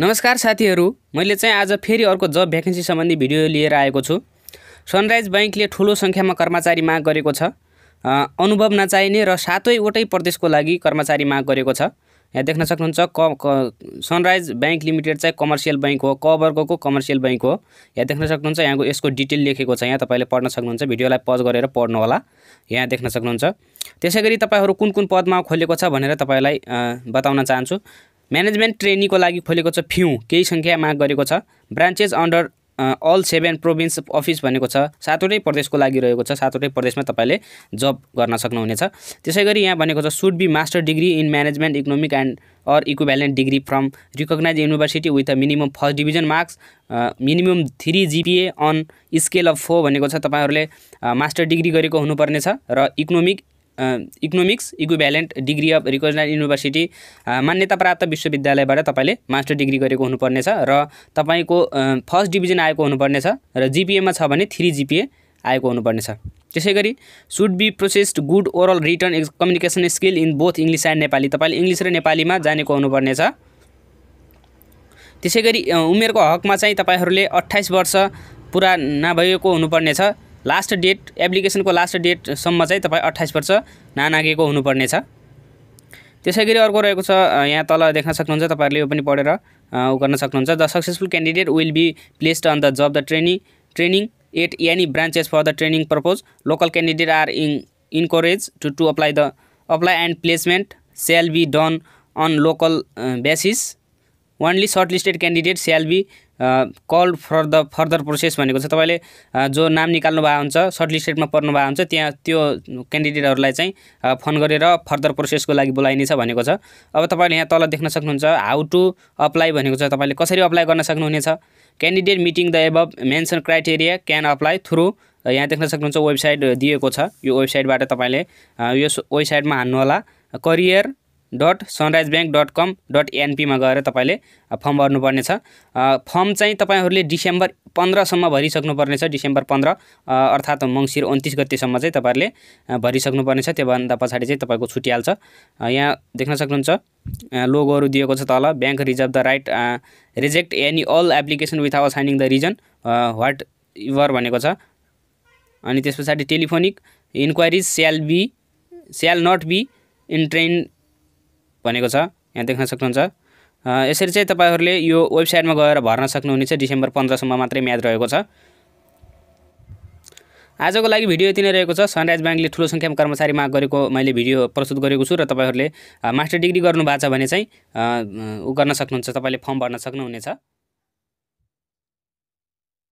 नमस्कार साथीहरू मैले चाहिँ आज फेरि अर्को जब भ्याकेन्सी सम्बन्धी भिडियो लिएर आएको छु सनराइज ब्याङ्कले ठुलो सङ्ख्यामा कर्मचारी माग गरेको छ अनुभव नचाहिने र सातैवटै प्रदेशको लागि कर्मचारी माग गरेको छ यहाँ देख्न सक्नुहुन्छ क सनराइज ब्याङ्क लिमिटेड चाहिँ कमर्सियल ब्याङ्क हो क वर्गको कमर्सियल ब्याङ्क हो यहाँ देख्न सक्नुहुन्छ यहाँको यसको डिटेल लेखेको छ यहाँ तपाईँले पढ्न सक्नुहुन्छ भिडियोलाई पज गरेर पढ्नु होला यहाँ देख्न सक्नुहुन्छ त्यसै गरी तपाईँहरू कुन कुन पदमा खोलेको छ भनेर तपाईँलाई बताउन चाहन्छु म्यानेजमेन्ट ट्रेनीको लागि खोलेको छ फ्यु केही सङ्ख्या माग गरेको छ branches under all seven province office भनेको छ सातवटै प्रदेशको लागि रहेको छ सातवटै प्रदेशमा तपाईँले जब गर्न सक्नुहुनेछ त्यसै गरी यहाँ भनेको छ should be master degree in management economic and or equivalent degree from recognize university with a minimum first division marks minimum three GPA on scale of four भनेको छ तपाईँहरूले मास्टर uh, डिग्री गरेको हुनुपर्नेछ र economic economics equivalent degree of recognize university मान्यता प्राप्त विश्वविद्यालयबाट तपाईँले मास्टर डिग्री गरेको हुनुपर्नेछ र तपाईँको फर्स्ट डिभिजन आएको हुनुपर्नेछ र जिपिएमा छ भने थ्री जिपिए आएको हुनुपर्नेछ त्यसै गरी should be possessed good oral written ex communication skill in both English and Nepali तपाईँले इङ्ग्लिस र नेपालीमा जानेको हुनुपर्नेछ त्यसै गरी उमेरको हकमा चाहिँ तपाईँहरूले अट्ठाइस वर्ष पुरा नभएको हुनुपर्नेछ लास्ट डेट एप्लिकेसनको लास्ट डेटसम्म चाहिँ तपाईँ अट्ठाइस वर्ष नानागेको हुनुपर्नेछ त्यसै गरी अर्को रहेको छ यहाँ तल देख्न सक्नुहुन्छ तपाईँहरूले यो पनि पढेर ऊ गर्न सक्नुहुन्छ the successful candidate will be placed on the job the training training at any branches for the training purpose local candidate are in encourage to to apply the apply and placement shall be done on local basis only short listed candidate shall be call for the further process भनेको छ तपाईँले uh, जो नाम निकाल्नु भएको हुन्छ short लिस्टेडमा पर्नु भएको हुन्छ त्यहाँ त्यो क्यान्डिडेटहरूलाई चाहिँ फोन uh, गरेर फर्दर प्रोसेसको लागि बोलाइनेछ भनेको छ अब तपाईँले यहाँ तल देख्न सक्नुहुन्छ हाउ टु अप्लाई भनेको छ तपाईँले कसरी अप्लाई गर्न सक्नुहुनेछ candidate meeting the above mentioned criteria can apply through यहाँ देख्न सक्नुहुन्छ वेबसाइट दिएको छ यो वेबसाइटबाट तपाईँले uh, यो वेबसाइटमा हान्नुहोला career dot Sunrise bank dot com dot एनपीमा गएर तपाईँले फर्म भर्नुपर्नेछ फर्म चाहिँ तपाईँहरूले डिसेम्बर पन्ध्रसम्म भरिसक्नुपर्नेछ डिसेम्बर पन्ध्र अर्थात् मङ्सिर उन्तिस गतिसम्म चाहिँ तपाईँहरूले भरिसक्नुपर्नेछ त्योभन्दा पछाडि चाहिँ तपाईँको छुटिहाल्छ यहाँ देख्न सक्नुहुन्छ लोगोहरू दिएको छ तल bank reserve the right reject any all application without signing the reason whatever भनेको छ अनि त्यस पछाडि telephonic inquiries shall be shall not be entertained भनेको छ यहाँ देख्न सक्नुहुन्छ यसरी चाहिँ तपाईँहरूले यो वेबसाइटमा गएर भर्न सक्नुहुनेछ डिसेम्बर पन्ध्रसम्म मात्रै म्याद रहेको छ आजको लागि भिडियो यति नै रहेको छ सनराइज ब्याङ्कले ठुलो सङ्ख्यामा कर्मचारी माग गरेको मैले भिडियो प्रस्तुत गरेको छु र तपाईँहरूले मास्टर डिग्री गर्नुभएको छ भने चाहिँ ऊ गर्न सक्नुहुन्छ तपाईँले फर्म भर्न सक्नुहुनेछ